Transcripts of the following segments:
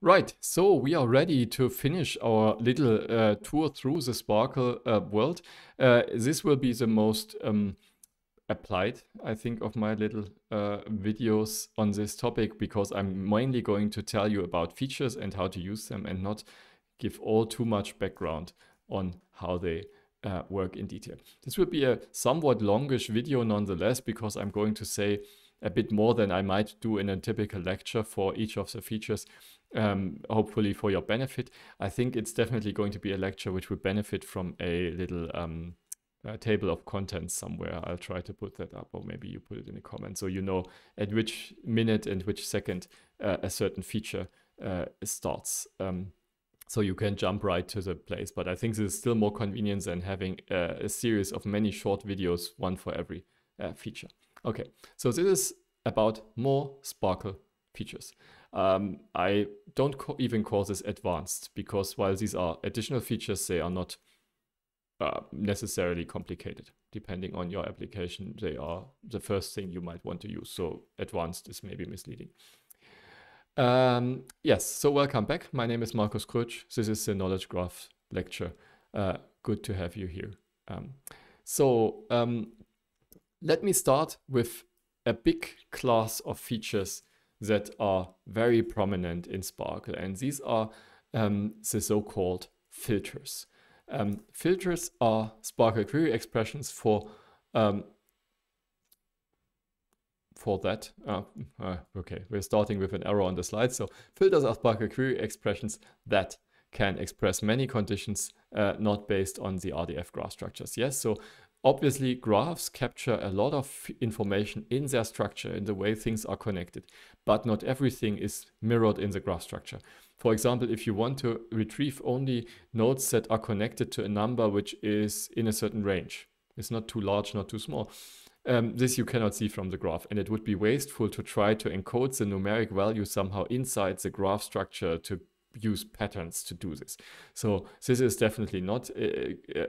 Right, so we are ready to finish our little uh, tour through the Sparkle uh, world. Uh, this will be the most um, applied, I think, of my little uh, videos on this topic because I'm mainly going to tell you about features and how to use them and not give all too much background on how they uh, work in detail. This will be a somewhat longish video nonetheless because I'm going to say a bit more than I might do in a typical lecture for each of the features um, hopefully for your benefit. I think it's definitely going to be a lecture which would benefit from a little um, a table of contents somewhere. I'll try to put that up, or maybe you put it in the comment so you know at which minute and which second uh, a certain feature uh, starts. Um, so you can jump right to the place. But I think this is still more convenient than having a series of many short videos, one for every uh, feature. Okay, so this is about more Sparkle features. Um, I don't even call this advanced because while these are additional features, they are not uh, necessarily complicated. Depending on your application, they are the first thing you might want to use. So advanced is maybe misleading. Um, yes, so welcome back. My name is Markus Krutsch. This is the Knowledge Graph lecture. Uh, good to have you here. Um, so um, let me start with a big class of features that are very prominent in Sparkle. And these are um, the so-called filters. Um, filters are Sparkle query expressions for um, for that. Uh, uh, okay, we're starting with an error on the slide. So filters are Sparkle query expressions that can express many conditions uh, not based on the RDF graph structures. Yes, so Obviously, graphs capture a lot of information in their structure, in the way things are connected, but not everything is mirrored in the graph structure. For example, if you want to retrieve only nodes that are connected to a number which is in a certain range, it's not too large, not too small, um, this you cannot see from the graph, and it would be wasteful to try to encode the numeric value somehow inside the graph structure to use patterns to do this. So this is definitely not uh, uh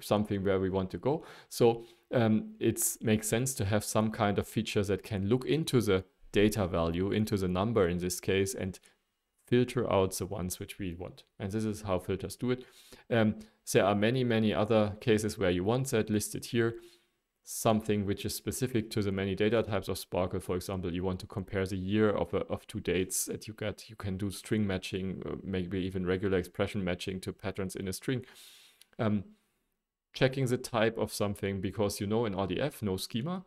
something where we want to go. So um, it makes sense to have some kind of feature that can look into the data value, into the number in this case, and filter out the ones which we want. And this is how filters do it. Um, there are many, many other cases where you want that listed here something which is specific to the many data types of Sparkle. For example, you want to compare the year of, a, uh, of two dates that you get. You can do string matching, uh, maybe even regular expression matching to patterns in a string. Um, checking the type of something because you know in RDF, no schema,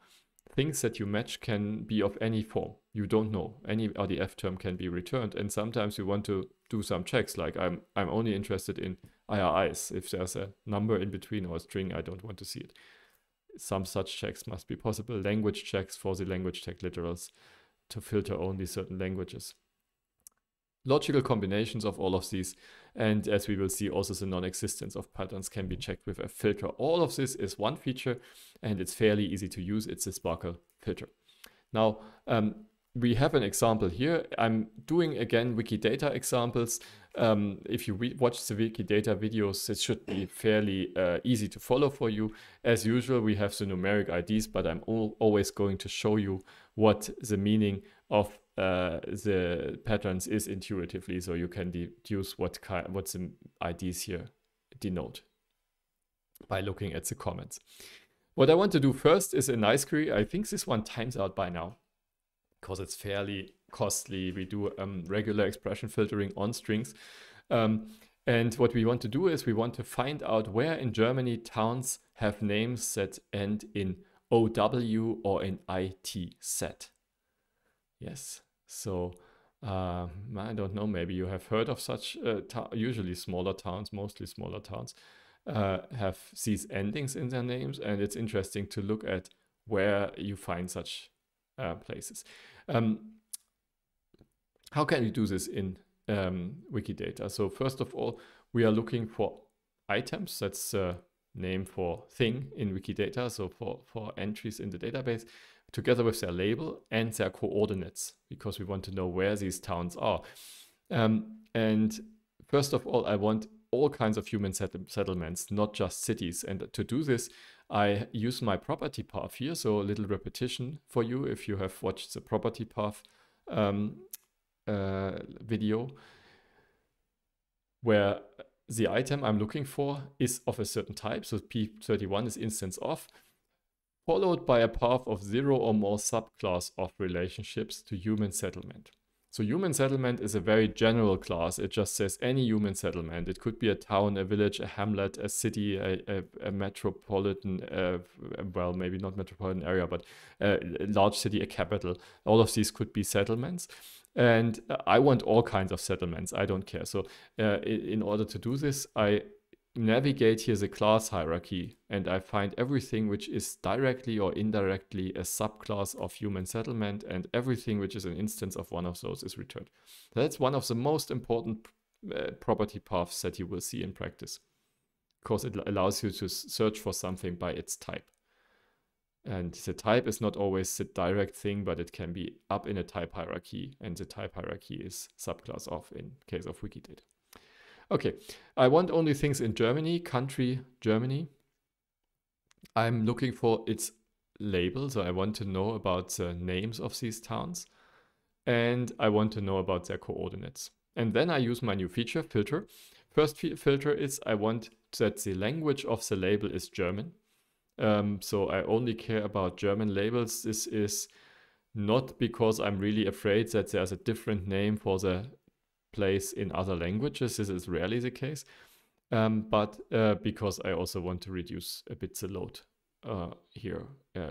things that you match can be of any form. You don't know. Any RDF term can be returned. And sometimes you want to do some checks like I'm, I'm only interested in IRIs. If there's a number in between or a string, I don't want to see it. Some such checks must be possible. Language checks for the language tag literals to filter only certain languages. Logical combinations of all of these, and as we will see, also the non-existence of patterns can be checked with a filter. All of this is one feature, and it's fairly easy to use. It's a Sparkle filter. Now, um, we have an example here. I'm doing again Wikidata examples um, if you watch the Wikidata videos, it should be fairly uh, easy to follow for you. As usual, we have the numeric IDs, but I'm al always going to show you what the meaning of uh, the patterns is intuitively, so you can deduce what kind, what the IDs here denote by looking at the comments. What I want to do first is a nice query. I think this one times out by now because it's fairly costly. We do um, regular expression filtering on strings. Um, and what we want to do is we want to find out where in Germany towns have names that end in OW or in IT set. Yes, so um, I don't know, maybe you have heard of such, uh, usually smaller towns, mostly smaller towns, uh, have these endings in their names. And it's interesting to look at where you find such uh, places. Um, how can we do this in um, Wikidata? So first of all, we are looking for items. That's the name for thing in Wikidata. So for, for entries in the database together with their label and their coordinates because we want to know where these towns are. Um, and first of all, I want all kinds of human settlements, not just cities. And to do this, I use my property path here. So a little repetition for you if you have watched the property path um, uh, video where the item I'm looking for is of a certain type. So P31 is instance of, followed by a path of zero or more subclass of relationships to human settlement. So human settlement is a very general class. It just says any human settlement. It could be a town, a village, a hamlet, a city, a, a, a metropolitan, uh, well, maybe not metropolitan area, but a large city, a capital. All of these could be settlements. And I want all kinds of settlements. I don't care. So uh, in order to do this, I navigate here the class hierarchy and I find everything which is directly or indirectly a subclass of human settlement and everything which is an instance of one of those is returned. That's one of the most important uh, property paths that you will see in practice because it allows you to search for something by its type. And the type is not always the direct thing, but it can be up in a type hierarchy and the type hierarchy is subclass of in case of Wikidata. Okay, I want only things in Germany, country Germany. I'm looking for its label, so I want to know about the names of these towns and I want to know about their coordinates. And then I use my new feature filter. First filter is I want that the language of the label is German. Um, so I only care about German labels. This is not because I'm really afraid that there's a different name for the Place in other languages. This is rarely the case, um, but uh, because I also want to reduce a bit the load uh, here, uh,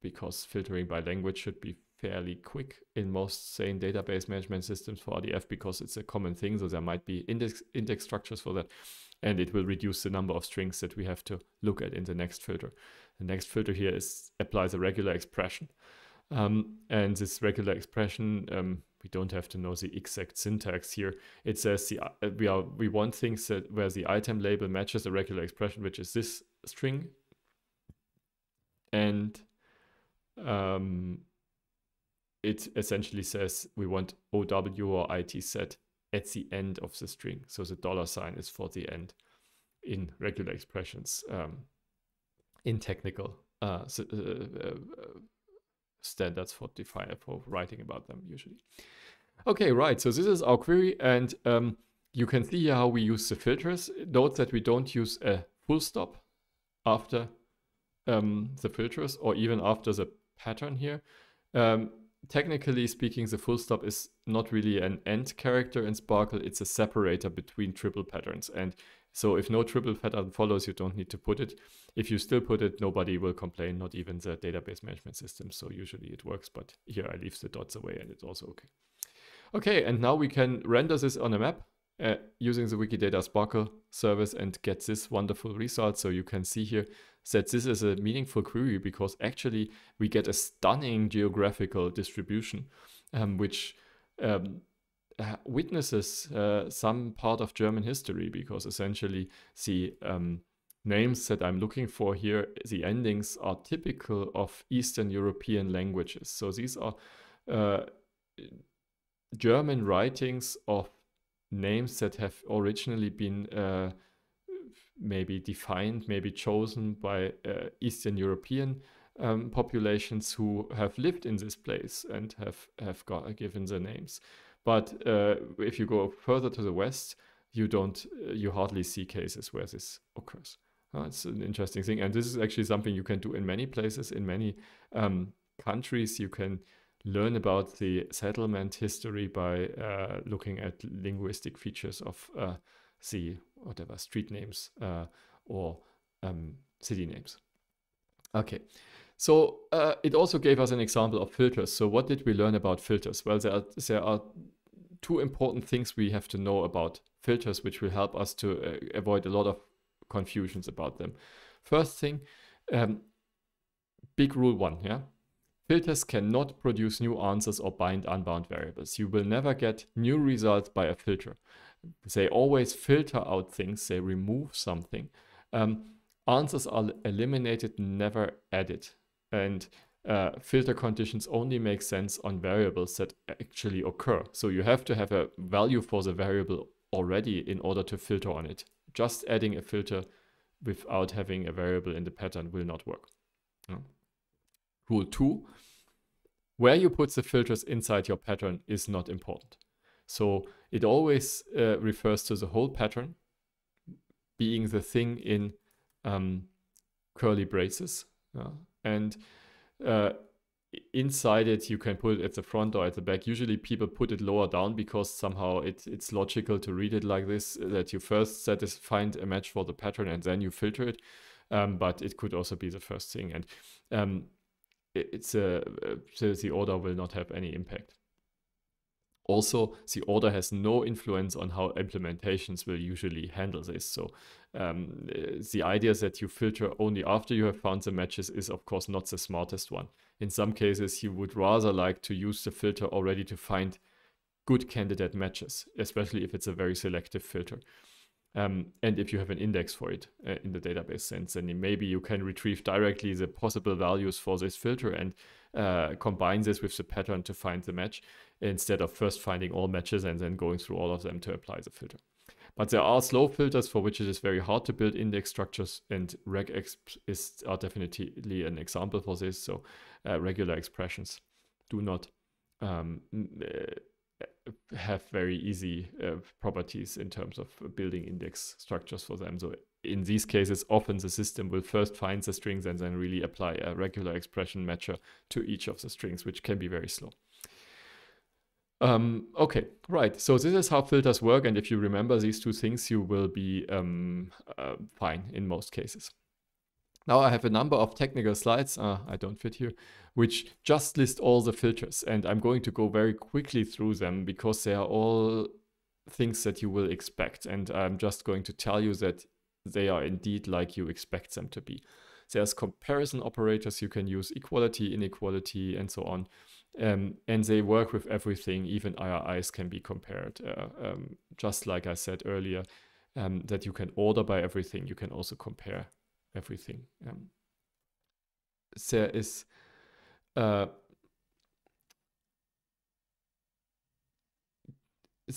because filtering by language should be fairly quick in most sane database management systems for RDF because it's a common thing. So there might be index index structures for that, and it will reduce the number of strings that we have to look at in the next filter. The next filter here is applies a regular expression. Um, and this regular expression um, we don't have to know the exact syntax here. It says the, uh, we are we want things that where the item label matches a regular expression, which is this string, and um, it essentially says we want OW or IT set at the end of the string. So the dollar sign is for the end in regular expressions um, in technical uh, uh, uh, Standards for what define for writing about them usually. Okay, right. So this is our query, and um, you can see how we use the filters. Note that we don't use a full stop after um, the filters or even after the pattern here. Um, technically speaking, the full stop is not really an end character in Sparkle. It's a separator between triple patterns. And so if no triple pattern follows, you don't need to put it. If you still put it, nobody will complain, not even the database management system. So usually it works, but here I leave the dots away and it's also okay. Okay, and now we can render this on a map uh, using the Wikidata Sparkle service and get this wonderful result. So you can see here that this is a meaningful query because actually we get a stunning geographical distribution, um, which um, uh, witnesses uh, some part of German history because essentially the um, names that I'm looking for here, the endings are typical of Eastern European languages. So these are uh, German writings of names that have originally been uh, maybe defined, maybe chosen by uh, Eastern European um, populations who have lived in this place and have, have got, given the names. But uh, if you go further to the west, you don't, you hardly see cases where this occurs. that's uh, it's an interesting thing, and this is actually something you can do in many places, in many um, countries. You can learn about the settlement history by uh, looking at linguistic features of uh, the whatever street names uh, or um, city names. Okay, so uh, it also gave us an example of filters. So what did we learn about filters? Well, there are, there are two important things we have to know about filters, which will help us to uh, avoid a lot of confusions about them. First thing, um, big rule one, yeah? Filters cannot produce new answers or bind unbound variables. You will never get new results by a filter. They always filter out things, they remove something. Um, answers are eliminated, never added. And uh, filter conditions only make sense on variables that actually occur. So you have to have a value for the variable already in order to filter on it. Just adding a filter without having a variable in the pattern will not work. Rule two, where you put the filters inside your pattern is not important. So it always uh, refers to the whole pattern being the thing in um, curly braces and uh, inside it you can put it at the front or at the back usually people put it lower down because somehow it, it's logical to read it like this that you first satisfy find a match for the pattern and then you filter it um, but it could also be the first thing and um, it, it's a, uh, the order will not have any impact also, the order has no influence on how implementations will usually handle this. So um, the idea that you filter only after you have found the matches is of course not the smartest one. In some cases, you would rather like to use the filter already to find good candidate matches, especially if it's a very selective filter. Um, and if you have an index for it uh, in the database sense, then maybe you can retrieve directly the possible values for this filter and uh, combine this with the pattern to find the match instead of first finding all matches and then going through all of them to apply the filter. But there are slow filters for which it is very hard to build index structures, and regex is are definitely an example for this. So uh, regular expressions do not um, uh, have very easy uh, properties in terms of building index structures for them. So in these cases, often the system will first find the strings and then really apply a regular expression matcher to each of the strings, which can be very slow. Um, okay, right. So this is how filters work. And if you remember these two things, you will be um, uh, fine in most cases. Now I have a number of technical slides, uh, I don't fit here, which just list all the filters. And I'm going to go very quickly through them because they are all things that you will expect. And I'm just going to tell you that they are indeed like you expect them to be. There's comparison operators you can use, equality, inequality, and so on. Um, and they work with everything, even IRIs can be compared. Uh, um, just like I said earlier, um, that you can order by everything, you can also compare everything. Um, there is uh,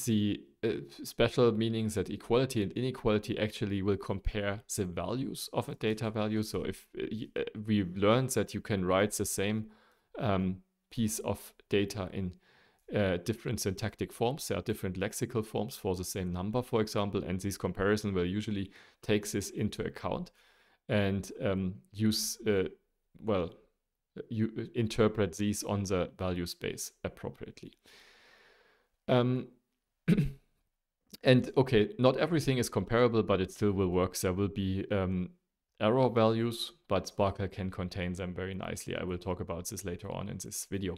the uh, special meanings that equality and inequality actually will compare the values of a data value. So if uh, uh, we learned that you can write the same um, piece of data in uh, different syntactic forms, there are different lexical forms for the same number, for example, and this comparison will usually take this into account and um, use, uh, well, you uh, interpret these on the value space appropriately. Um, and okay, not everything is comparable, but it still will work. There will be um, error values, but Sparkle can contain them very nicely. I will talk about this later on in this video.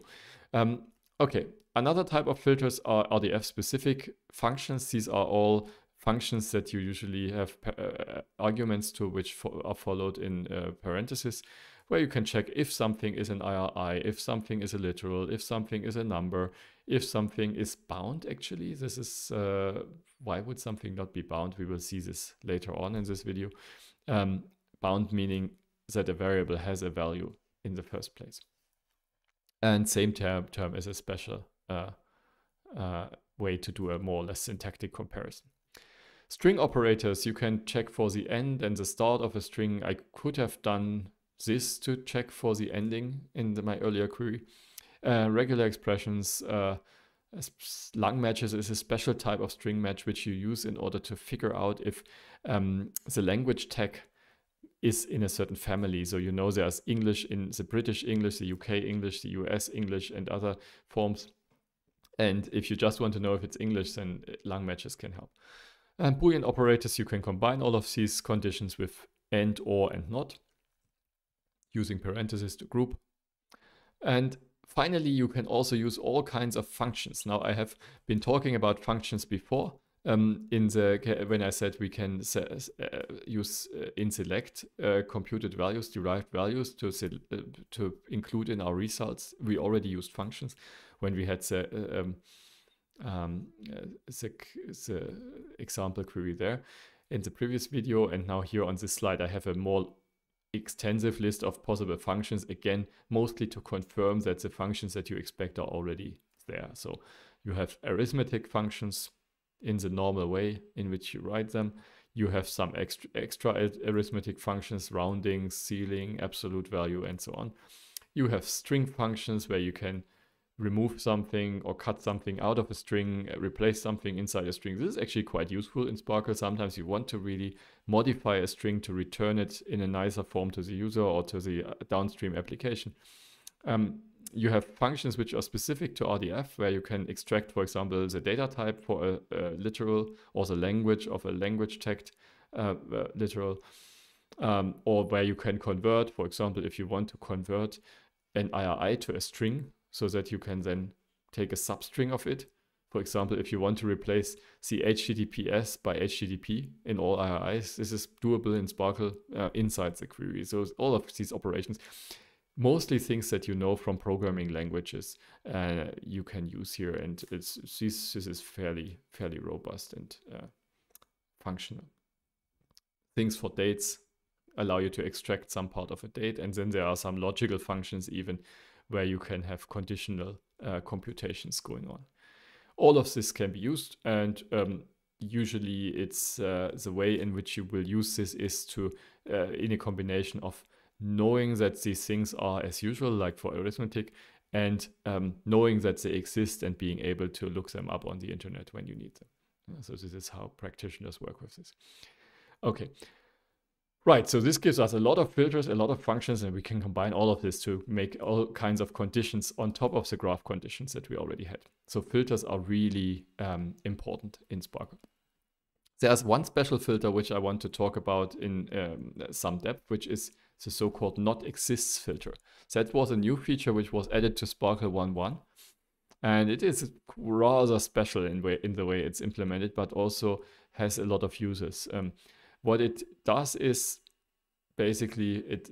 Um, okay, another type of filters are RDF specific functions. These are all functions that you usually have uh, arguments to which fo are followed in uh, parentheses where you can check if something is an IRI, if something is a literal, if something is a number, if something is bound actually. This is, uh, why would something not be bound? We will see this later on in this video. Um, bound meaning that a variable has a value in the first place. And same term, term is a special uh, uh, way to do a more or less syntactic comparison. String operators, you can check for the end and the start of a string. I could have done this to check for the ending in the, my earlier query. Uh, regular expressions. Uh, Lang matches is a special type of string match which you use in order to figure out if um, the language tag is in a certain family. So you know there's English in the British English, the UK English, the US English, and other forms. And if you just want to know if it's English, then uh, lang matches can help. And Boolean operators, you can combine all of these conditions with and, or, and not, using parentheses to group. And Finally, you can also use all kinds of functions. Now, I have been talking about functions before um, in the when I said we can uh, use uh, in select uh, computed values, derived values to uh, to include in our results. We already used functions when we had the, uh, um, um, uh, the, the example query there in the previous video. And now here on this slide, I have a more extensive list of possible functions, again, mostly to confirm that the functions that you expect are already there. So you have arithmetic functions in the normal way in which you write them. You have some extra, extra arithmetic functions, rounding, ceiling, absolute value, and so on. You have string functions where you can remove something or cut something out of a string, uh, replace something inside a string. This is actually quite useful in Sparkle. Sometimes you want to really modify a string to return it in a nicer form to the user or to the uh, downstream application. Um, you have functions which are specific to RDF where you can extract, for example, the data type for a, a literal or the language of a language text uh, uh, literal, um, or where you can convert, for example, if you want to convert an IRI to a string, so that you can then take a substring of it. For example, if you want to replace the HTTPS by HTTP in all IRIs, this is doable in Sparkle uh, inside the query. So all of these operations, mostly things that you know from programming languages, uh, you can use here, and it's this, this is fairly fairly robust and uh, functional. Things for dates allow you to extract some part of a date, and then there are some logical functions even where you can have conditional uh, computations going on. All of this can be used and um, usually it's uh, the way in which you will use this is to uh, in a combination of knowing that these things are as usual like for arithmetic and um, knowing that they exist and being able to look them up on the internet when you need them. So this is how practitioners work with this. Okay, Right, so this gives us a lot of filters, a lot of functions, and we can combine all of this to make all kinds of conditions on top of the graph conditions that we already had. So filters are really um, important in Sparkle. There's one special filter which I want to talk about in um, some depth, which is the so-called not exists filter. That was a new feature which was added to Sparkle 1.1. And it is rather special in, way, in the way it's implemented, but also has a lot of uses. Um, what it does is basically it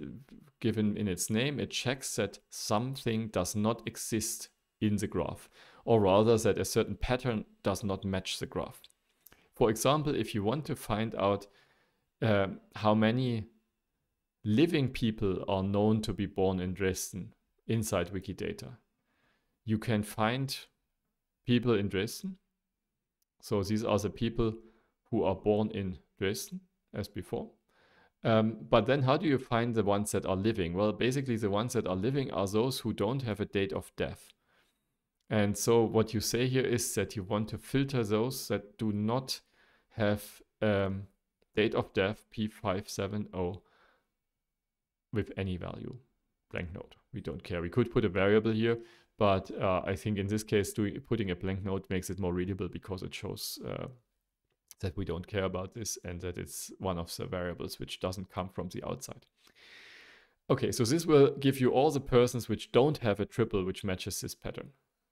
given in its name, it checks that something does not exist in the graph, or rather that a certain pattern does not match the graph. For example, if you want to find out uh, how many living people are known to be born in Dresden inside Wikidata, you can find people in Dresden. So these are the people who are born in Dresden as before. Um, but then how do you find the ones that are living? Well, basically the ones that are living are those who don't have a date of death. And so what you say here is that you want to filter those that do not have um, date of death P570 with any value, blank node. We don't care. We could put a variable here, but uh, I think in this case, doing, putting a blank node makes it more readable because it shows uh, that we don't care about this and that it's one of the variables which doesn't come from the outside. Okay, so this will give you all the persons which don't have a triple which matches this pattern,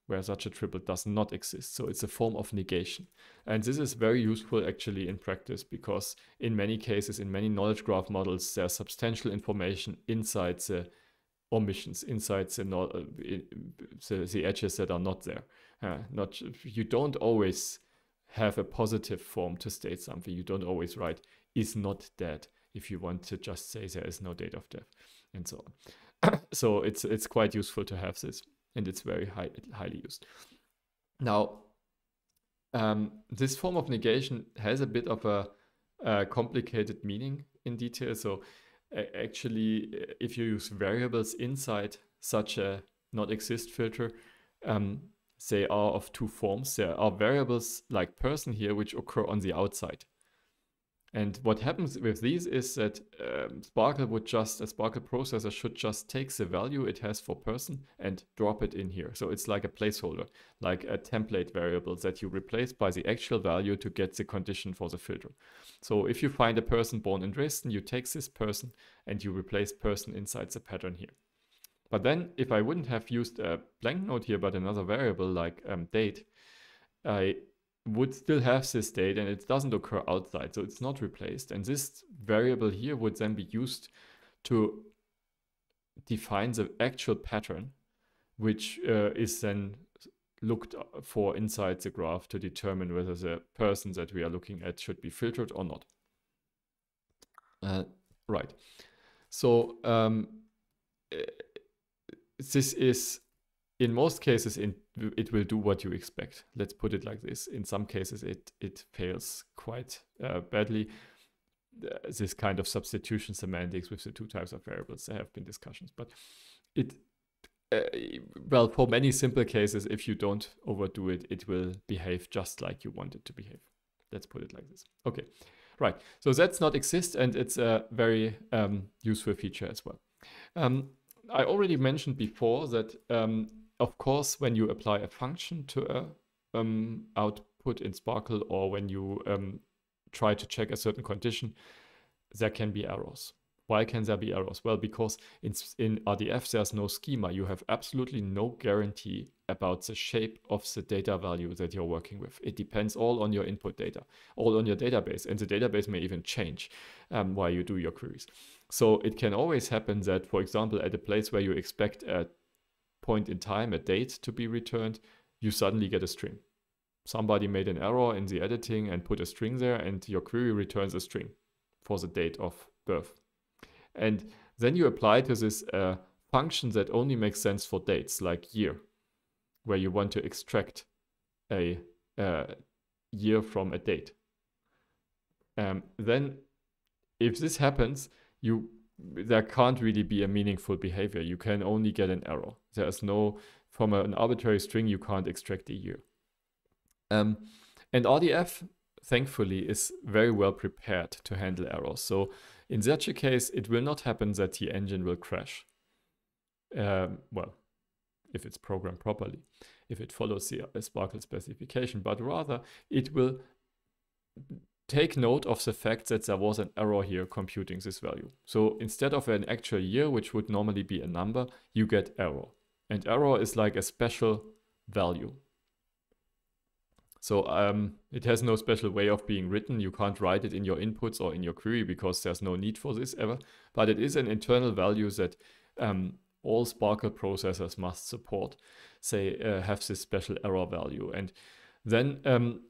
where such a triple does not exist. So it's a form of negation. And this is very useful actually in practice because in many cases, in many knowledge graph models, there's substantial information inside the omissions, inside the, uh, the, the edges that are not there. Uh, not You don't always have a positive form to state something. You don't always write is not dead if you want to just say there is no date of death and so on. so it's it's quite useful to have this and it's very high, highly used. Now, um, this form of negation has a bit of a, a complicated meaning in detail. So actually, if you use variables inside such a not exist filter, um, they are of two forms. There are variables like person here which occur on the outside. And what happens with these is that um, Sparkle would just, a Sparkle processor should just take the value it has for person and drop it in here. So it's like a placeholder, like a template variable that you replace by the actual value to get the condition for the filter. So if you find a person born in Dresden, you take this person and you replace person inside the pattern here. But then if I wouldn't have used a blank node here, but another variable like um, date, I would still have this date and it doesn't occur outside. So it's not replaced. And this variable here would then be used to define the actual pattern, which uh, is then looked for inside the graph to determine whether the person that we are looking at should be filtered or not. Uh, right. So um, this is in most cases in, it will do what you expect let's put it like this in some cases it it fails quite uh, badly uh, this kind of substitution semantics with the two types of variables there have been discussions but it uh, well for many simple cases if you don't overdo it it will behave just like you want it to behave let's put it like this okay right so that's not exist and it's a very um, useful feature as well um, I already mentioned before that, um, of course, when you apply a function to a um, output in Sparkle or when you um, try to check a certain condition, there can be errors. Why can there be errors? Well, because in, in RDF, there's no schema. You have absolutely no guarantee about the shape of the data value that you're working with. It depends all on your input data, all on your database, and the database may even change um, while you do your queries. So it can always happen that, for example, at a place where you expect a point in time, a date to be returned, you suddenly get a string. Somebody made an error in the editing and put a string there and your query returns a string for the date of birth. And then you apply to this uh, function that only makes sense for dates like year, where you want to extract a uh, year from a date. Um, then if this happens, you there can't really be a meaningful behavior. You can only get an error. There is no from an arbitrary string you can't extract a year. Um, and RDF thankfully is very well prepared to handle errors. So in such a case, it will not happen that the engine will crash. Um, well, if it's programmed properly, if it follows the Sparkle specification, but rather it will take note of the fact that there was an error here computing this value. So instead of an actual year, which would normally be a number, you get error. And error is like a special value. So um, it has no special way of being written. You can't write it in your inputs or in your query because there's no need for this ever. But it is an internal value that um, all Sparkle processors must support. Say, uh, have this special error value. And then um,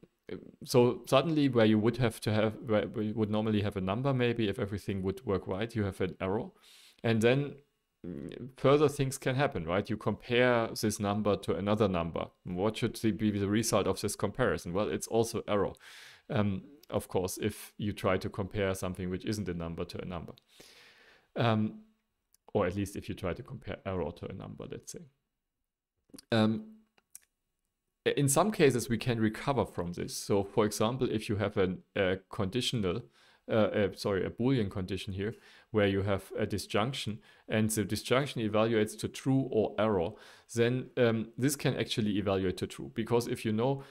so suddenly where you would have to have where you would normally have a number maybe if everything would work right you have an error and then mm, further things can happen right you compare this number to another number what should be the result of this comparison well it's also error um, of course if you try to compare something which isn't a number to a number um, or at least if you try to compare error to a number let's say um, in some cases we can recover from this. So for example, if you have an, a conditional, uh, uh, sorry, a Boolean condition here, where you have a disjunction and the disjunction evaluates to true or error, then um, this can actually evaluate to true. Because if you know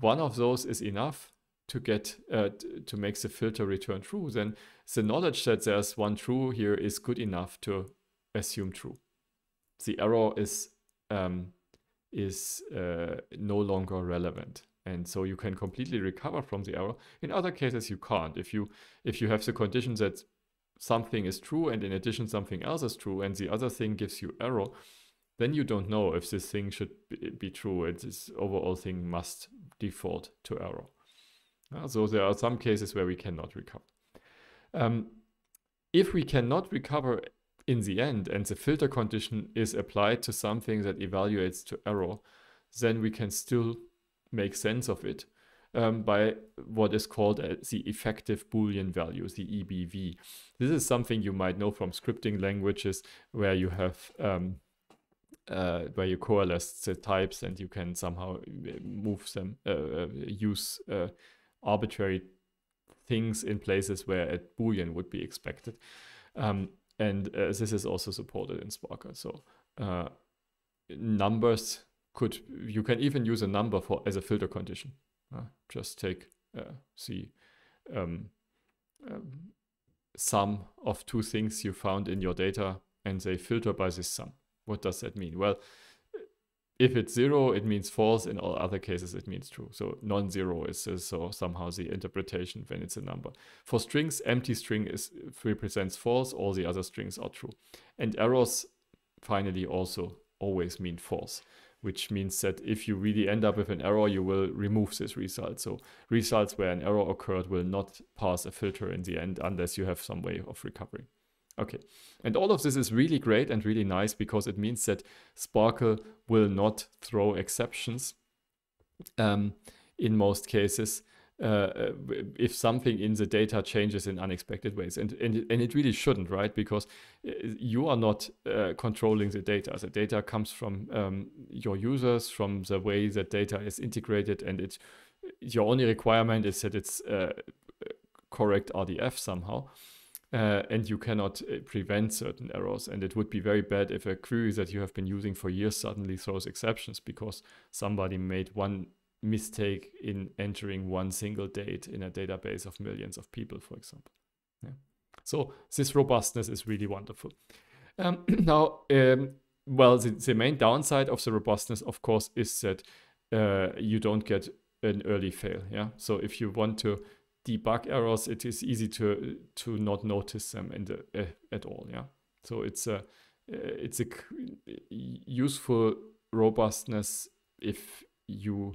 one of those is enough to get uh, to make the filter return true, then the knowledge that there's one true here is good enough to assume true. The error is um, is uh, no longer relevant and so you can completely recover from the error in other cases you can't if you if you have the condition that something is true and in addition something else is true and the other thing gives you error then you don't know if this thing should be true and this overall thing must default to error ah, so there are some cases where we cannot recover um, if we cannot recover in the end and the filter condition is applied to something that evaluates to error, then we can still make sense of it um, by what is called uh, the effective Boolean value, the EBV. This is something you might know from scripting languages where you have um, uh, where you coalesce the types and you can somehow uh, move them, uh, uh use uh, arbitrary things in places where a Boolean would be expected. Um, and uh, this is also supported in Sparker. So uh, numbers could you can even use a number for as a filter condition. Uh, just take see uh, um, um, sum of two things you found in your data, and they filter by this sum. What does that mean? Well, if it's zero, it means false. In all other cases, it means true. So non-zero is, is so somehow the interpretation when it's a number. For strings, empty string is represents false. All the other strings are true. And errors, finally, also always mean false, which means that if you really end up with an error, you will remove this result. So results where an error occurred will not pass a filter in the end unless you have some way of recovering. Okay, and all of this is really great and really nice because it means that Sparkle will not throw exceptions um, in most cases uh, uh if something in the data changes in unexpected ways. And, and, and it really shouldn't, right? Because uh, you are not uh, controlling the data. The data comes from um, your users, from the way that data is integrated and it's your only requirement is that it's uh, correct RDF somehow uh, and you cannot uh, prevent certain errors. And it would be very bad if a query that you have been using for years suddenly throws exceptions because somebody made one mistake in entering one single date in a database of millions of people, for example. Yeah. So this robustness is really wonderful. Um, now, um, well, the, the, main downside of the robustness, of course, is that uh, you don't get an early fail. Yeah. So if you want to debug errors, it is easy to to not notice them in the, uh, at all. Yeah, so it's a eh, it's a useful robustness if you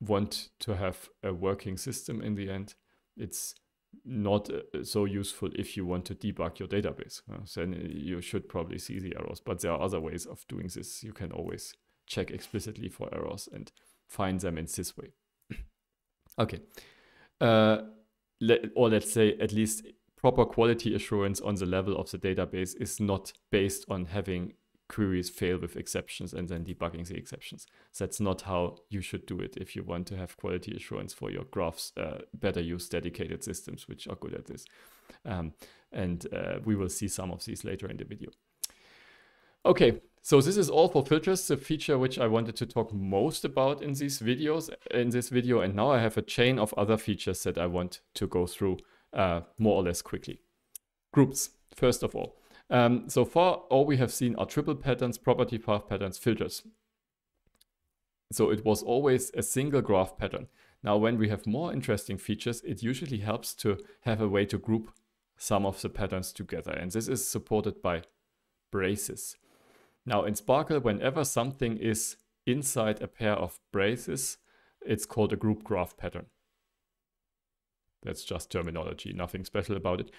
want to have a working system in the end. It's not eh, so useful if you want to debug your database. then you should probably see the errors, but there are other ways of doing this. You can always check explicitly for errors and find them in this way. okay, uh, le or let's say at least proper quality assurance on the level of the database is not based on having queries fail with exceptions and then debugging the exceptions. That's not how you should do it if you want to have quality assurance for your graphs. Uh, better use dedicated systems which are good at this. Um, and uh, we will see some of these later in the video. Okay, so this is all for filters, the feature which I wanted to talk most about in these videos, in this video. And now I have a chain of other features that I want to go through uh, more or less quickly. Groups, first of all. Um, so far, all we have seen are triple patterns, property path patterns, filters. So it was always a single graph pattern. Now, when we have more interesting features, it usually helps to have a way to group some of the patterns together. And this is supported by braces. Now in Sparkle, whenever something is inside a pair of braces, it's called a group graph pattern. That's just terminology, nothing special about it.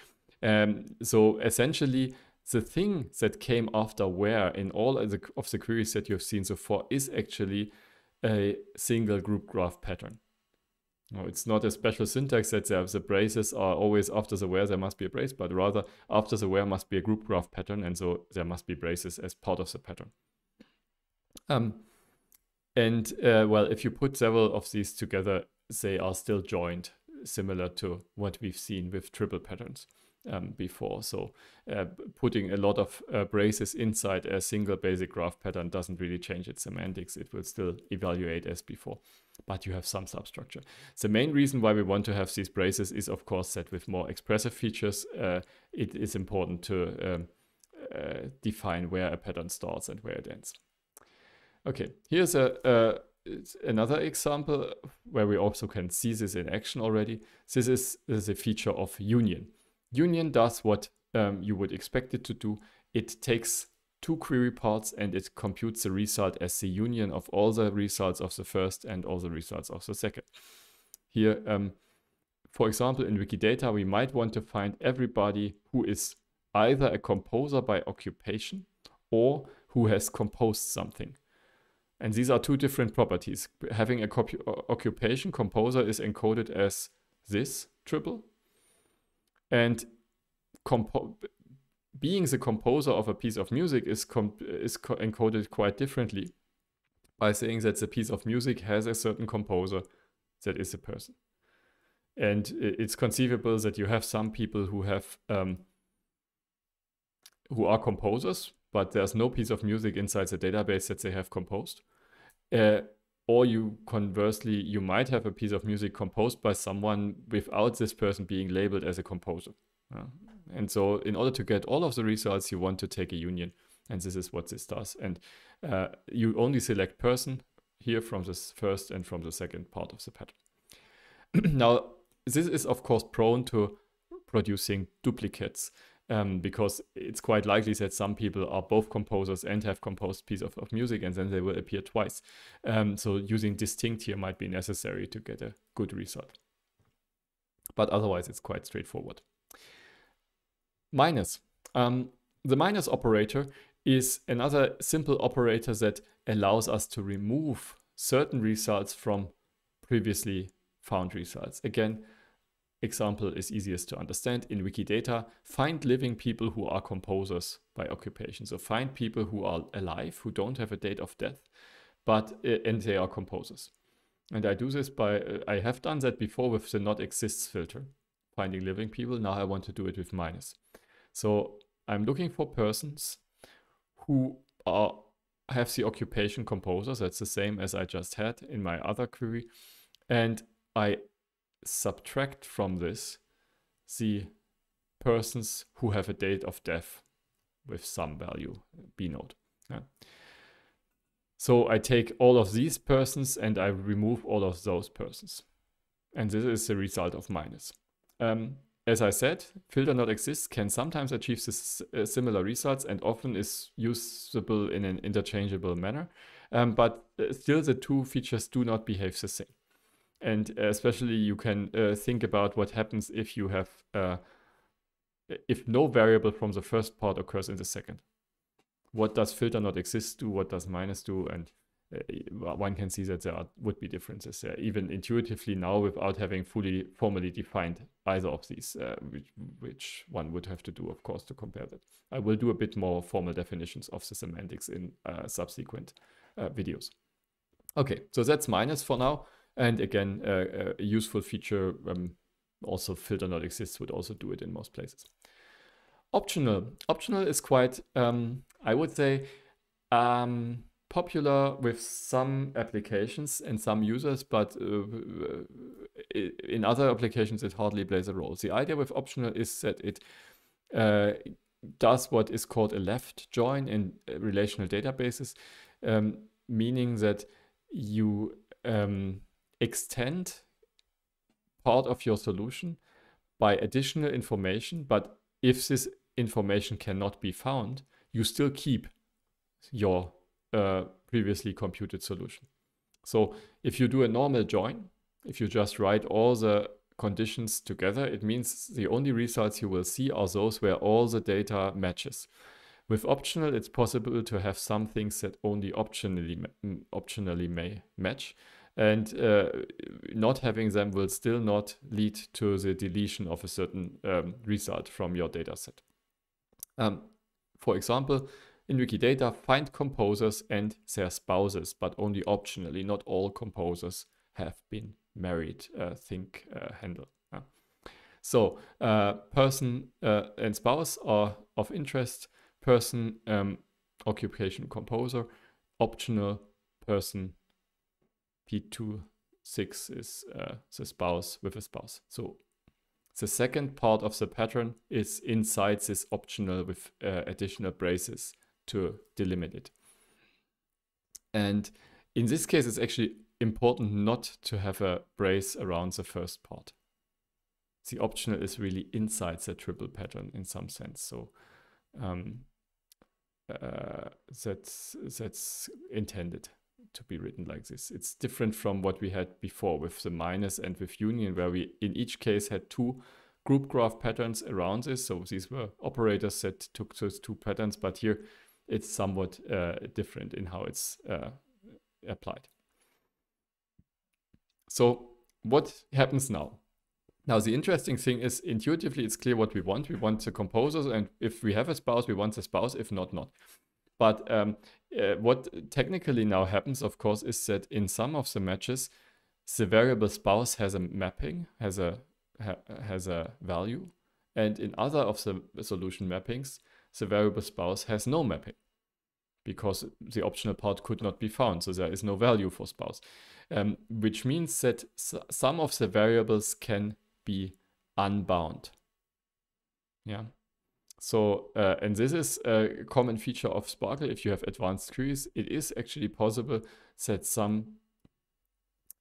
Um, so essentially, the thing that came after where in all of the, of the queries that you've seen so far is actually a single group graph pattern. No, it's not a special syntax that the braces are always after the where there must be a brace, but rather after the where must be a group graph pattern, and so there must be braces as part of the pattern. Um, and uh, well, if you put several of these together, they are still joined, similar to what we've seen with triple patterns um, before. So uh, putting a lot of uh, braces inside a single basic graph pattern doesn't really change its semantics. It will still evaluate as before but you have some substructure. The main reason why we want to have these braces is of course that with more expressive features, uh, it is important to um, uh, define where a pattern starts and where it ends. Okay, here's a, another example where we also can see this in action already. This is, this is a feature of Union. Union does what um, you would expect it to do. It takes two query parts, and it computes the result as the union of all the results of the first and all the results of the second. Here, um, for example, in Wikidata, we might want to find everybody who is either a composer by occupation or who has composed something. And these are two different properties. Having a uh, occupation composer is encoded as this triple. And being the composer of a piece of music is, is encoded quite differently by saying that the piece of music has a certain composer that is a person. And it's conceivable that you have some people who have um, who are composers, but there's no piece of music inside the database that they have composed. Uh, or you conversely, you might have a piece of music composed by someone without this person being labeled as a composer and so in order to get all of the results, you want to take a union. And this is what this does. And uh, you only select person here from the first and from the second part of the pattern. now, this is of course prone to producing duplicates um, because it's quite likely that some people are both composers and have composed piece of, of music and then they will appear twice. Um, so using distinct here might be necessary to get a good result. But otherwise it's quite straightforward. Minus. Um, the minus operator is another simple operator that allows us to remove certain results from previously found results. Again, example is easiest to understand in Wikidata. Find living people who are composers by occupation. So find people who are alive, who don't have a date of death, but uh, and they are composers. And I do this by, uh, I have done that before with the not exists filter, finding living people. Now I want to do it with minus. So I'm looking for persons who are have the occupation composer. That's the same as I just had in my other query. And I subtract from this the persons who have a date of death with some value, B node. Yeah. So I take all of these persons and I remove all of those persons. And this is the result of minus. Um, as I said, filter not exists can sometimes achieve uh, similar results and often is usable in an interchangeable manner. Um, but uh, still, the two features do not behave the same. And uh, especially, you can uh, think about what happens if you have if no variable from the first part occurs in the second. What does filter not exist do? What does minus do? And uh, one can see that there are, would be differences there, even intuitively now without having fully formally defined either of these, uh, which, which, one would have to do, of course, to compare that. I will do a bit more formal definitions of the semantics in uh, subsequent uh, videos. Okay, so that's minus for now. And again, uh, uh, a useful feature, um, also filter not exists would also do it in most places. Optional. Optional is quite, um, I would say, um, popular with some applications and some users, but uh, uh in other applications it hardly plays a role. The idea with optional is that it uh, does what is called a left join in uh, relational databases, um, meaning that you um, extend part of your solution by additional information, but if this information cannot be found, you still keep your previously computed solution. So if you do a normal join, if you just write all the conditions together, it means the only results you will see are those where all the data matches. With optional, it's possible to have some things that only optionally, optionally may match. And uh, not having them will still not lead to the deletion of a certain um, result from your dataset. Um, for example, in Wikidata, find composers and their spouses, but only optionally. Not all composers have been married, uh, think uh, Handel. So, uh, person uh, and spouse are of interest, person, um, occupation, composer, optional, person, P26 is uh, the spouse with a spouse. So, the second part of the pattern is inside this optional with additional braces to delimit it. And in this case, it's actually important not to have a brace around the first part. The optional is really inside the triple pattern in some sense. So um, uh, that's, that's intended to be written like this. It's different from what we had before with the minus and with union, where we in each case had two group graph patterns around this. So these were operators that took those two patterns, but here it's somewhat uh, different in how it's uh, applied. So what happens now? Now, the interesting thing is intuitively, it's clear what we want. We want the composers, and if we have a spouse, we want the spouse. If not, not. But um, uh, what technically now happens, of course, is that in some of the matches, the variable spouse has a mapping, has a ha has a value, and in other of the solution mappings, the variable spouse has no mapping because the optional part could not be found. So there is no value for spouse, um, which means that some of the variables can be unbound. Yeah. So, uh, and this is a common feature of Sparkle. If you have advanced queries, it is actually possible that some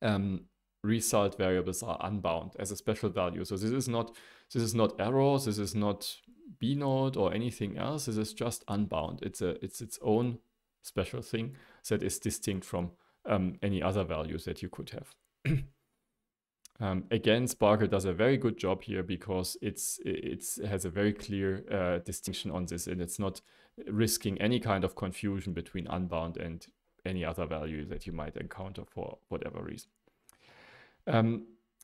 um, result variables are unbound as a special value. So this is not this is not error. This is not B node or anything else. This is just unbound. It's a it's its own special thing that is distinct from um, any other values that you could have. um, again, Sparkle does a very good job here because it's it's it has a very clear uh, distinction on this, and it's not risking any kind of confusion between unbound and any other value that you might encounter for whatever reason. Um,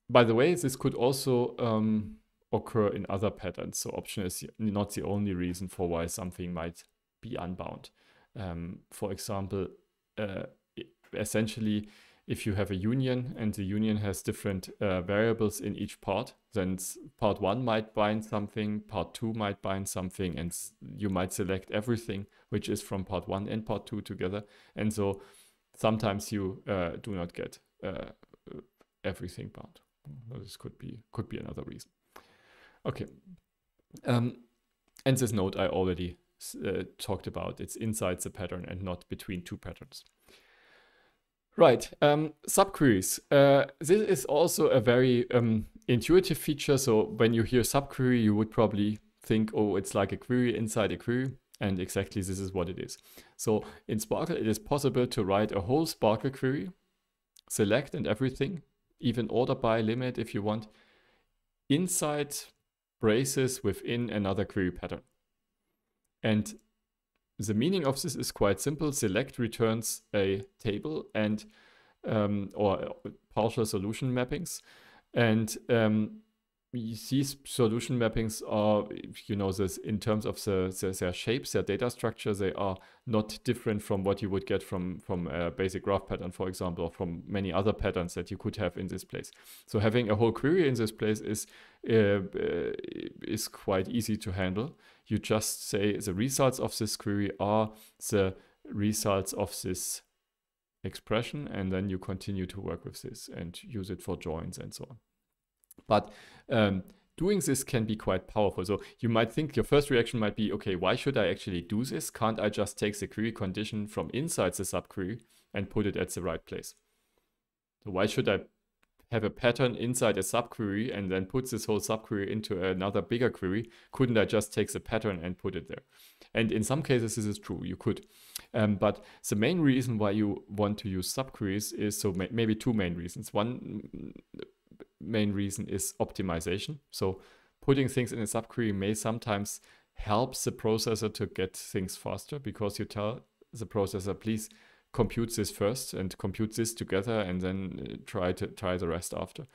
by the way, this could also um, occur in other patterns. So option is not the only reason for why something might be unbound. Um, for example, uh, essentially, if you have a union and the union has different uh, variables in each part, then part one might bind something, part two might bind something, and you might select everything which is from part one and part two together. And so sometimes you uh, do not get uh, everything bound. This could be could be another reason. Okay. Um, and this node I already uh, talked about. It's inside the pattern and not between two patterns. Right, um, subqueries. Uh, this is also a very um, intuitive feature. So when you hear subquery, you would probably think, oh, it's like a query inside a query. And exactly this is what it is. So in Sparkle, it is possible to write a whole Sparkle query, select and everything, even order by limit if you want, inside braces within another query pattern. And the meaning of this is quite simple. Select returns a table and um, or partial solution mappings. And um, these solution mappings are, you know, this in terms of the, the, their shapes, their data structure, they are not different from what you would get from from a basic graph pattern, for example, or from many other patterns that you could have in this place. So having a whole query in this place is uh, uh is quite easy to handle. You just say the results of this query are the results of this expression, and then you continue to work with this and use it for joins and so on. But um, doing this can be quite powerful. So you might think your first reaction might be, okay, why should I actually do this? Can't I just take the query condition from inside the subquery and put it at the right place? So why should I have a pattern inside a subquery and then put this whole subquery into another bigger query? Couldn't I just take the pattern and put it there? And in some cases, this is true. You could. Um, but the main reason why you want to use subqueries is so maybe two main reasons. One main reason is optimization. So putting things in a subquery may sometimes help the processor to get things faster because you tell the processor, please compute this first and compute this together and then uh, try to try the rest after.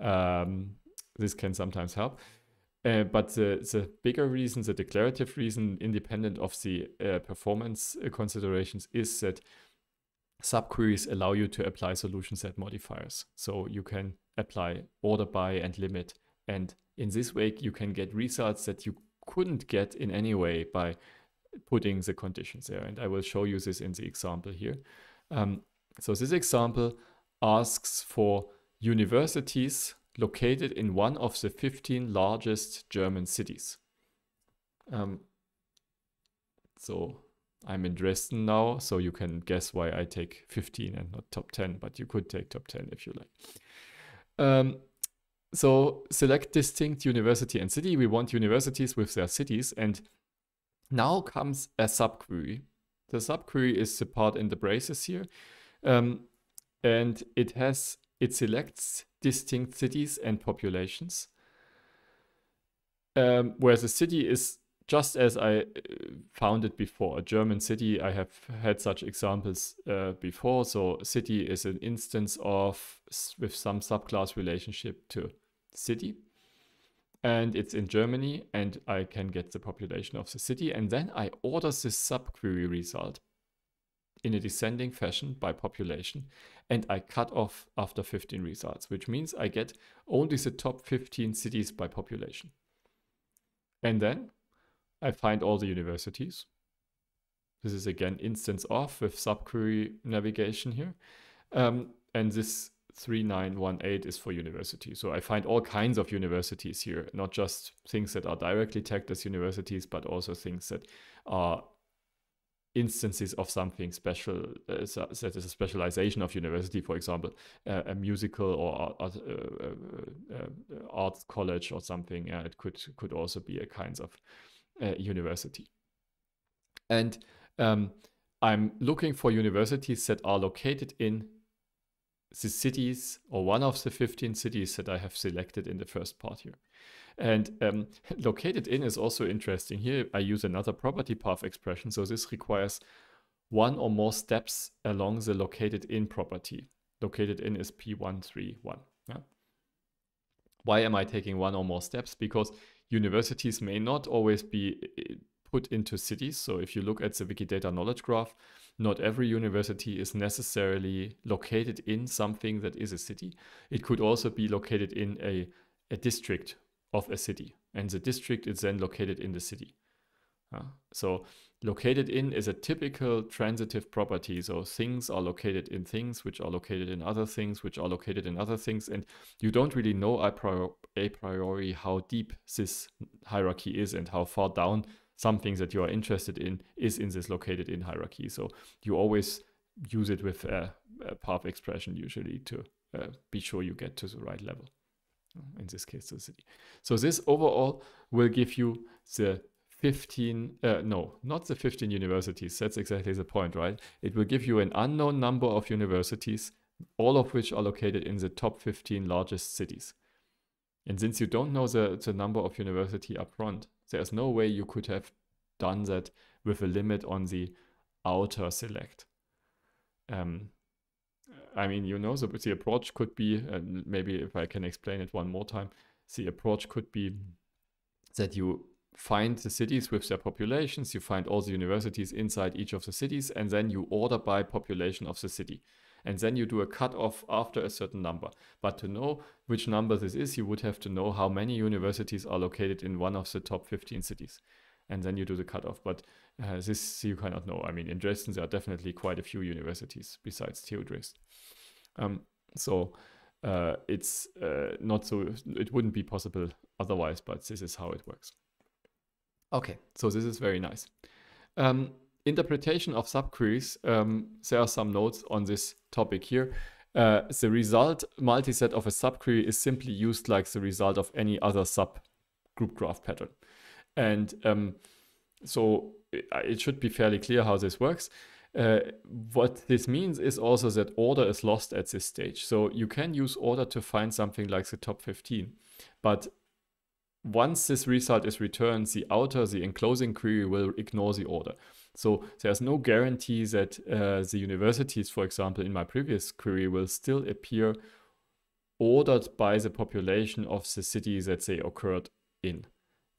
Um, this can sometimes help. Uh, but the, the bigger reason, the declarative reason, independent of the uh, performance uh, considerations, is that subqueries allow you to apply solution set modifiers. So you can apply order by and limit. And in this way, you can get results that you couldn't get in any way by putting the conditions there. And I will show you this in the example here. Um, so this example asks for universities located in one of the 15 largest German cities. Um, so I'm in Dresden now, so you can guess why I take 15 and not top 10, but you could take top 10 if you like. Um, so select distinct university and city. We want universities with their cities. And now comes a subquery. The subquery is the part in the braces here. Um, and it has it selects distinct cities and populations. Um, where the city is just as I uh, found it before. A German city, I have had such examples uh, before. So city is an instance of with some subclass relationship to city. And it's in Germany and I can get the population of the city. And then I order this subquery result in a descending fashion by population. And I cut off after 15 results, which means I get only the top 15 cities by population. And then I find all the universities. This is again instance of with subquery navigation here. Um, and this 3918 is for university. So I find all kinds of universities here, not just things that are directly tagged as universities, but also things that are instances of something special uh, as a specialization of university for example uh, a musical or art, uh, arts college or something it could could also be a kinds of uh, university. And um, I'm looking for universities that are located in the cities or one of the 15 cities that I have selected in the first part here. And um, located in is also interesting. Here I use another property path expression. So this requires one or more steps along the located in property. Located in is P131. Yeah? Why am I taking one or more steps? Because universities may not always be eh, eh, put into cities. So if you look at the Wikidata knowledge graph, not every university is necessarily located in something that is a city. It could also be located in a, a district of a city. And the district is then located in the city. Uh, so located in is a typical transitive property. So things are located in things, which are located in other things, which are located in other things. And you don't really know a, priori, a priori how deep this hierarchy is and how far down some things that you are interested in is in this located in hierarchy. So you always use it with a, a path expression usually to uh, be sure you get to the right level. Uh, in this case, the city. So this overall will give you the 15, uh, no, not the 15 universities. That's exactly the point, right? It will give you an unknown number of universities, all of which are located in the top 15 largest cities. And since you don't know the, the number of university upfront, there's no way you could have done that with a limit on the outer select. Um, I mean, you know, the, the approach could be, and maybe if I can explain it one more time, the approach could be that you find the cities with their populations, you find all the universities inside each of the cities, and then you order by population of the city. And then you do a cutoff after a certain number. But to know which number this is, you would have to know how many universities are located in one of the top 15 cities. And then you do the cutoff. But uh, this you cannot know. I mean, in Dresden, there are definitely quite a few universities besides TU Dresden. Um, so uh, it's uh, not so, it wouldn't be possible otherwise, but this is how it works. Okay, so this is very nice. Um, interpretation of subqueries, um, there are some notes on this topic here. Uh, the result multiset of a subquery is simply used like the result of any other subgroup graph pattern. And um, so it, it, should be fairly clear how this works. Uh, what this means is also that order is lost at this stage. So you can use order to find something like the top 15, but once this result is returned, the outer, the enclosing query will ignore the order. So there's no guarantee that uh, the universities, for example, in my previous query will still appear ordered by the population of the city that they occurred in,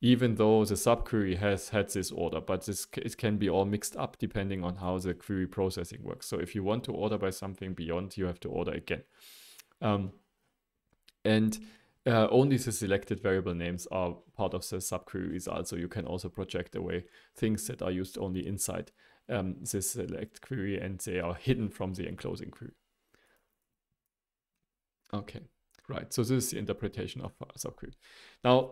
even though the subquery has had this order, but this, it can be all mixed up depending on how the query processing works. So if you want to order by something beyond, you have to order again. Um, and uh, only the selected variable names are part of the subquery result. So you can also project away things that are used only inside um, the select query and they are hidden from the enclosing query. Okay, right. So this is the interpretation of subquery. Now,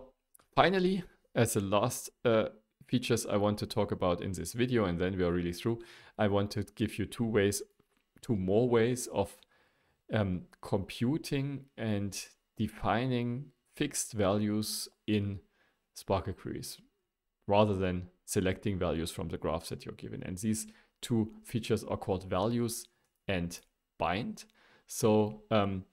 finally, as the last uh, features I want to talk about in this video, and then we are really through, I want to give you two ways, two more ways of um, computing and defining fixed values in Sparkle queries rather than selecting values from the graphs that you're given. And these two features are called values and bind. So um,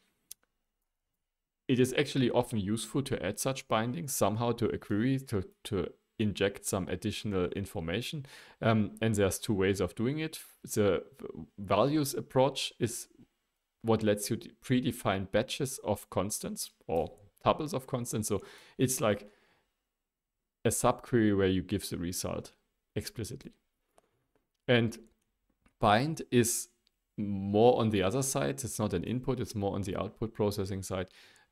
it is actually often useful to add such bindings somehow to a query to, to inject some additional information. Um, and there's two ways of doing it. The values approach is what lets you predefine batches of constants or tuples of constants. So it's like a subquery where you give the result explicitly. And bind is more on the other side. It's not an input, it's more on the output processing side.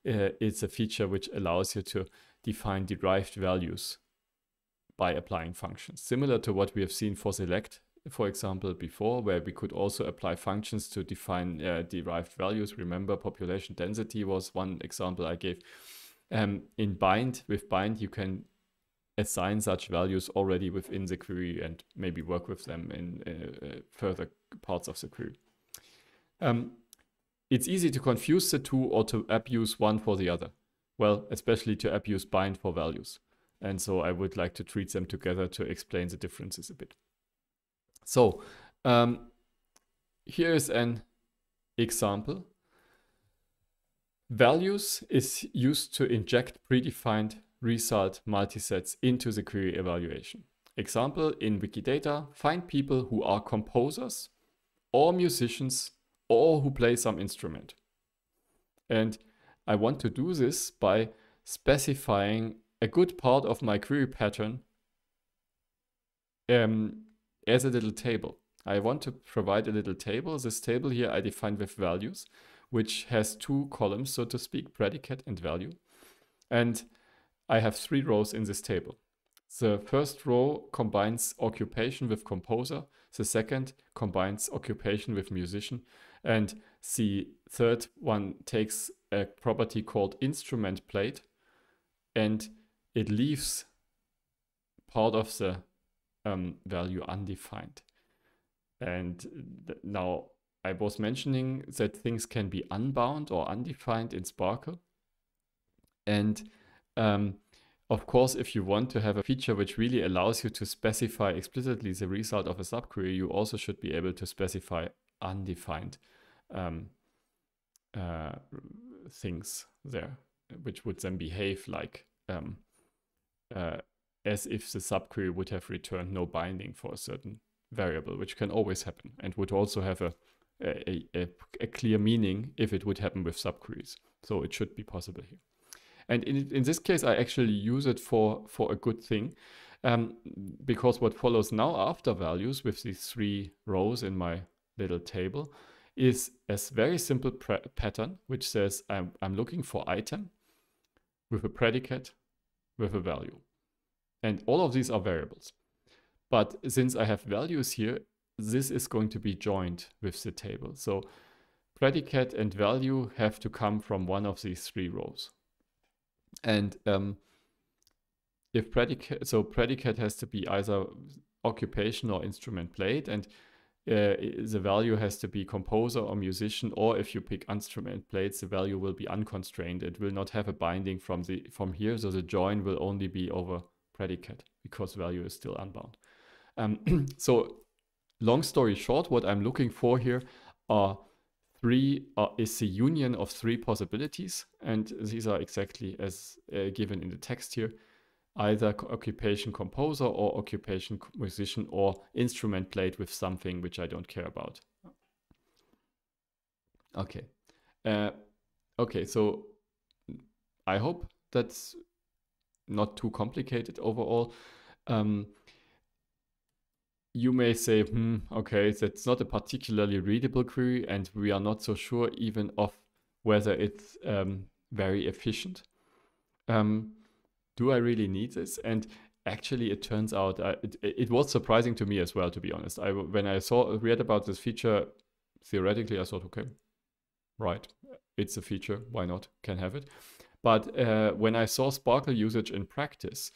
Uh, it's a feature which allows you to define derived values by applying functions, similar to what we have seen for select for example, before, where we could also apply functions to define uh, derived values. Remember, population density was one example I gave. Um, in bind, with bind, you can assign such values already within the query and maybe work with them in uh, uh further parts of the query. Um, it's easy to confuse the two or to abuse one for the other. Well, especially to abuse bind for values. And so I would like to treat them together to explain the differences a bit. So um, here is an example. Values is used to inject predefined result multisets into the query evaluation. Example in Wikidata, find people who are composers or musicians or who play some instrument. And I want to do this by specifying a good part of my query pattern um, as a little table. I want to provide a little table. This table here I define with values, which has two columns, so to speak, predicate and value. And I have three rows in this table. The first row combines occupation with composer. The second combines occupation with musician. And the third one takes a property called instrument played and it leaves part of the um, value undefined. And now I was mentioning that things can be unbound or undefined in Sparkle. And um, of course, if you want to have a feature which really allows you to specify explicitly the result of a subquery, you also should be able to specify undefined um, uh, things there, which would then behave like um, uh, as if the subquery would have returned no binding for a certain variable, which can always happen and would also have a, a, a, a clear meaning if it would happen with subqueries. So it should be possible here. And in, in this case, I actually use it for, for a good thing um, because what follows now after values with these three rows in my little table is a very simple pattern which says I'm, I'm looking for item with a predicate with a value. And all of these are variables. But since I have values here, this is going to be joined with the table. So predicate and value have to come from one of these three rows. And um, if predicate, so predicate has to be either occupation or instrument played, and uh, the value has to be composer or musician, or if you pick instrument played, the value will be unconstrained. It will not have a binding from the from here, so the join will only be over predicate because value is still unbound. Um, so long story short, what I'm looking for here are three uh, is the union of three possibilities. And these are exactly as uh, given in the text here, either occupation composer or occupation musician or instrument played with something which I don't care about. Okay. Uh, okay, so I hope that's not too complicated overall. Um, you may say, hmm, okay, that's not a particularly readable query, and we are not so sure even of whether it's um, very efficient. Um, do I really need this? And actually, it turns out uh, it, it, was surprising to me as well, to be honest. I when I saw read about this feature, theoretically, I thought, okay, right, it's a feature. Why not? Can have it. But uh, when I saw Sparkle usage in practice,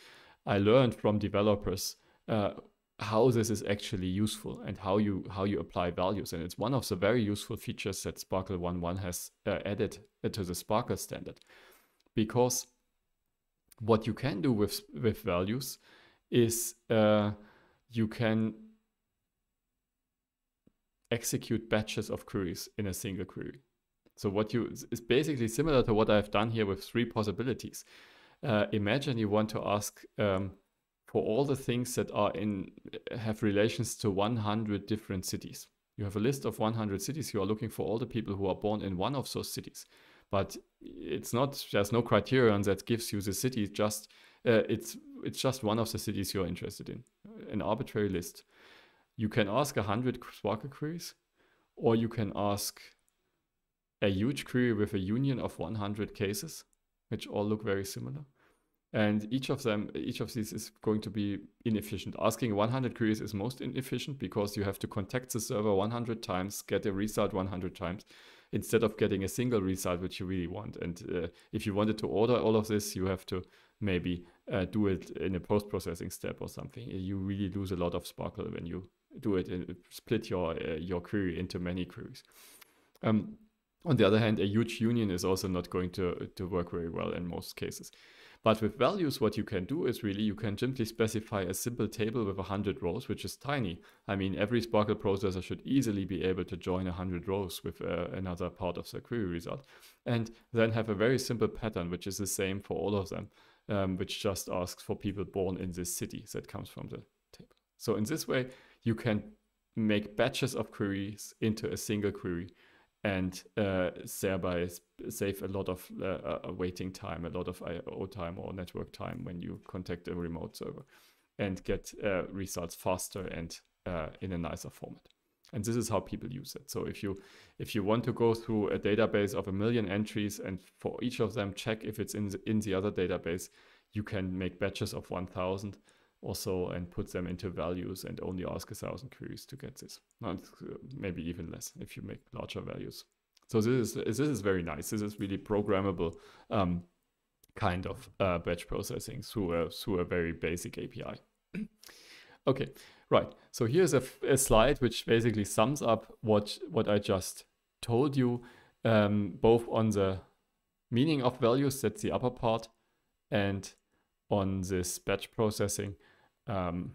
I learned from developers uh, how this is actually useful and how you how you apply values. And it's one of the very useful features that Sparkle 1.1 has uh, added uh, to the Sparkle standard, because what you can do with with values is uh, you can execute batches of queries in a single query. So what you is basically similar to what I've done here with three possibilities. Uh, imagine you want to ask um, for all the things that are in have relations to 100 different cities. You have a list of 100 cities. You are looking for all the people who are born in one of those cities, but it's not. There's no criterion that gives you the city. Just uh, it's it's just one of the cities you're interested in. An arbitrary list. You can ask 100 Sparkle queries, or you can ask a huge query with a union of 100 cases, which all look very similar. And each of them, each of these is going to be inefficient. Asking 100 queries is most inefficient because you have to contact the server 100 times, get a result 100 times, instead of getting a single result which you really want. And uh, if you wanted to order all of this, you have to maybe uh, do it in a post-processing step or something. You really lose a lot of sparkle when you do it and split your uh, your query into many queries. Um, on the other hand, a huge union is also not going to, to work very well in most cases. But with values, what you can do is really you can simply specify a simple table with 100 rows, which is tiny. I mean, every Sparkle processor should easily be able to join 100 rows with uh, another part of the query result. And then have a very simple pattern, which is the same for all of them, um, which just asks for people born in this city that comes from the table. So in this way, you can make batches of queries into a single query and uh, thereby save a lot of uh, uh, uh, waiting time, a lot of IO time or network time when you contact a remote server and get uh, results faster and uh, in a nicer format. And this is how people use it. So if you if you want to go through a database of a million entries and for each of them check if it's in the, in the other database, you can make batches of 1,000 also and put them into values and only ask a thousand queries to get this. Not, uh, maybe even less if you make larger values. So this is this is very nice. This is really programmable um, kind of uh, batch processing through a through a very basic API. okay, right. So here's a, a, slide which basically sums up what what I just told you, um, both on the meaning of values. That's the upper part, and on this batch processing um,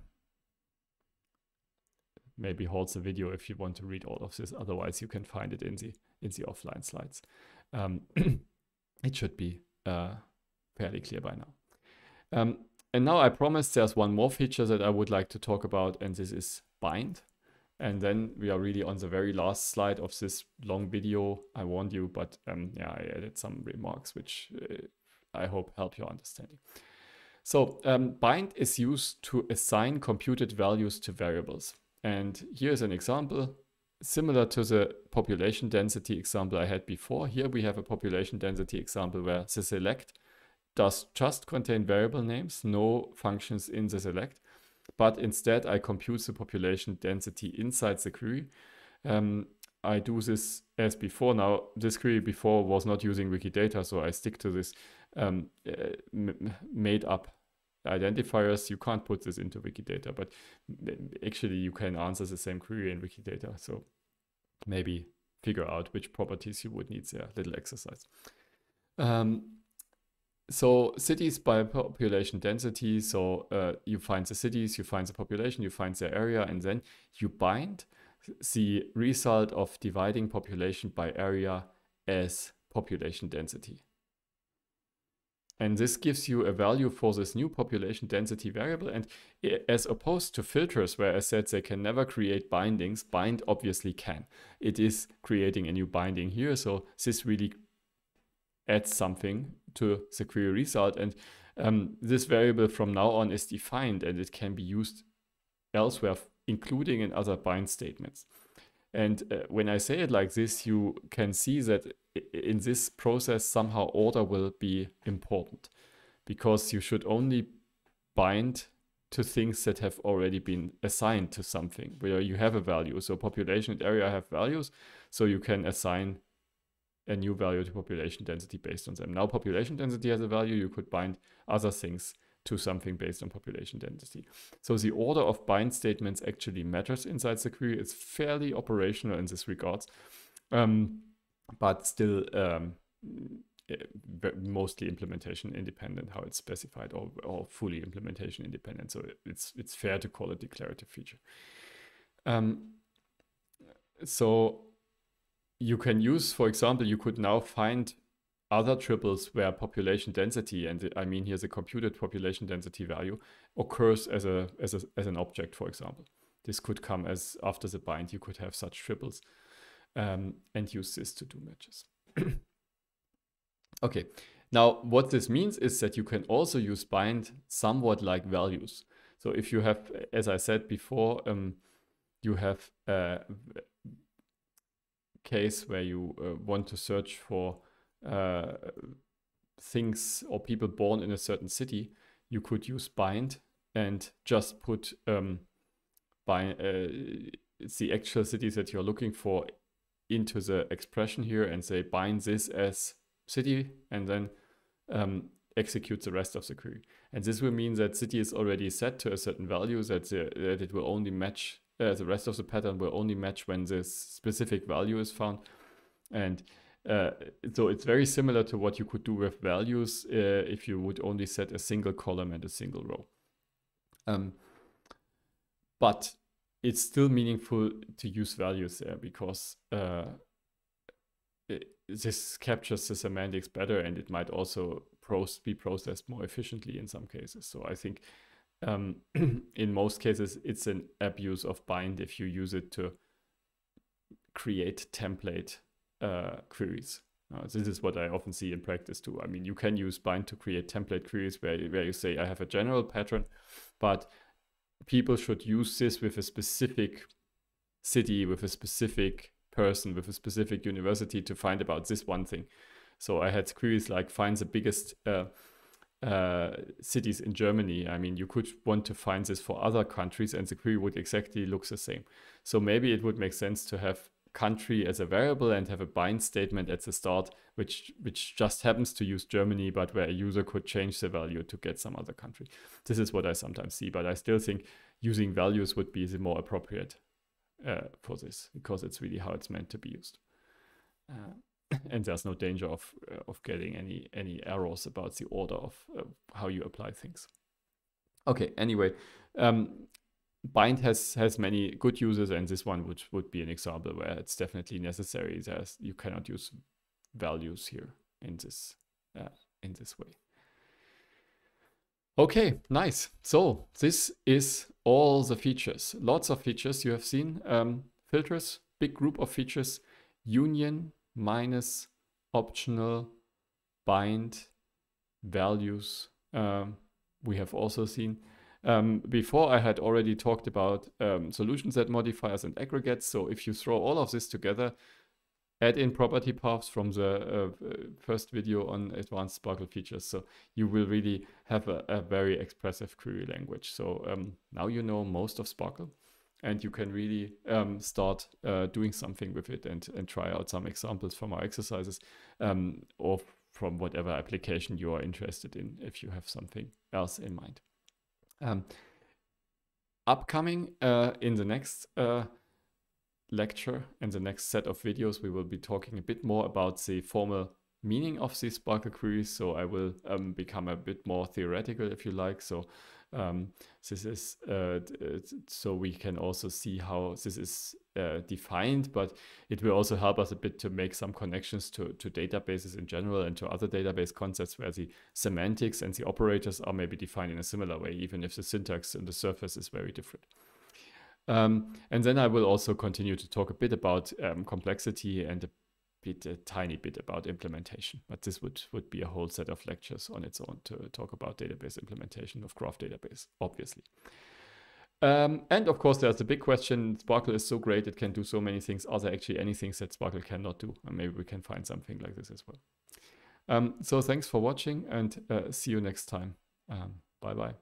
maybe holds the video if you want to read all of this. Otherwise, you can find it in the in the offline slides. Um, it should be uh, fairly clear by now. Um, and now I promise there's one more feature that I would like to talk about, and this is bind. And then we are really on the very last slide of this long video. I warned you, but um, yeah, I added some remarks which uh, I hope help your understanding. So um, bind is used to assign computed values to variables. And here's an example similar to the population density example I had before. Here we have a population density example where the select does just contain variable names, no functions in the select, but instead I compute the population density inside the query. Um, I do this as before. Now, this query before was not using Wikidata, so I stick to this um, uh, made up identifiers, you can't put this into Wikidata, but actually you can answer the same query in Wikidata. So maybe figure out which properties you would need there, little exercise. Um, so cities by population density. So uh, you find the cities, you find the population, you find their area, and then you bind the result of dividing population by area as population density. And this gives you a value for this new population density variable. And as opposed to filters where I said they can never create bindings, bind obviously can. It is creating a new binding here. So this really adds something to the query result. And um, this variable from now on is defined and it can be used elsewhere, including in other bind statements. And uh, when I say it like this, you can see that in this process somehow order will be important because you should only bind to things that have already been assigned to something where you have a value. So population and area have values, so you can assign a new value to population density based on them. Now population density has a value, you could bind other things to something based on population density. So the order of bind statements actually matters inside the query. It's fairly operational in this regards. Um, but still um, eh, mostly implementation independent how it's specified or, or fully implementation independent so it's it's fair to call it declarative feature um, so you can use for example you could now find other triples where population density and i mean here's a computed population density value occurs as a as, a, as an object for example this could come as after the bind you could have such triples um, and use this to do matches. okay, now what this means is that you can also use bind somewhat like values. So if you have, as I said before, um, you have a case where you uh, want to search for uh, things or people born in a certain city, you could use bind and just put um, by uh, the actual cities that you're looking for into the expression here and say bind this as city and then um, execute the rest of the query. And this will mean that city is already set to a certain value that, the, that it will only match, uh, the rest of the pattern will only match when this specific value is found. And uh, so it's very similar to what you could do with values uh, if you would only set a single column and a single row. Um, but it's still meaningful to use values there because uh, it, this captures the semantics better and it might also pros be processed more efficiently in some cases. So I think um, in most cases, it's an abuse of bind if you use it to create template uh, queries. Now, uh, this is what I often see in practice too. I mean, you can use bind to create template queries where, where you say, I have a general pattern, but people should use this with a specific city, with a specific person, with a specific university to find about this one thing. So I had queries like find the biggest uh, uh, cities in Germany. I mean, you could want to find this for other countries, and the query would exactly look the same. So maybe it would make sense to have country as a variable and have a bind statement at the start, which, which just happens to use Germany, but where a user could change the value to get some other country. This is what I sometimes see, but I still think using values would be the more appropriate uh, for this because it's really how it's meant to be used. Uh, and there's no danger of uh, of getting any any errors about the order of uh, how you apply things. Okay, anyway, um, bind has has many good uses and this one would would be an example where it's definitely necessary that you cannot use values here in this uh, in this way okay nice so this is all the features lots of features you have seen um, filters big group of features union minus optional bind values um, we have also seen um, before I had already talked about um, solution set modifiers and aggregates. So if you throw all of this together, add in property paths from the uh, first video on advanced Sparkle features. So you will really have a, a very expressive query language. So um, now you know most of Sparkle and you can really um, start uh, doing something with it and, and try out some examples from our exercises um, or from whatever application you are interested in if you have something else in mind. Um, upcoming uh, in the next uh, lecture and the next set of videos, we will be talking a bit more about the formal meaning of these Sparkle queries. So I will um, become a bit more theoretical if you like. So um, this is uh, uh so we can also see how this is uh, defined, but it will also help us a bit to make some connections to, to databases in general and to other database concepts where the semantics and the operators are maybe defined in a similar way, even if the syntax and the surface is very different. Um, and then I will also continue to talk a bit about um, complexity and bit a tiny bit about implementation, but this would, would be a whole set of lectures on its own to talk about database implementation of graph database, obviously. Um, and of course, there's the big question. Sparkle is so great. It can do so many things. Are there actually any things that Sparkle cannot do? And maybe we can find something like this as well. Um, so thanks for watching and uh, see you next time. Um, bye bye.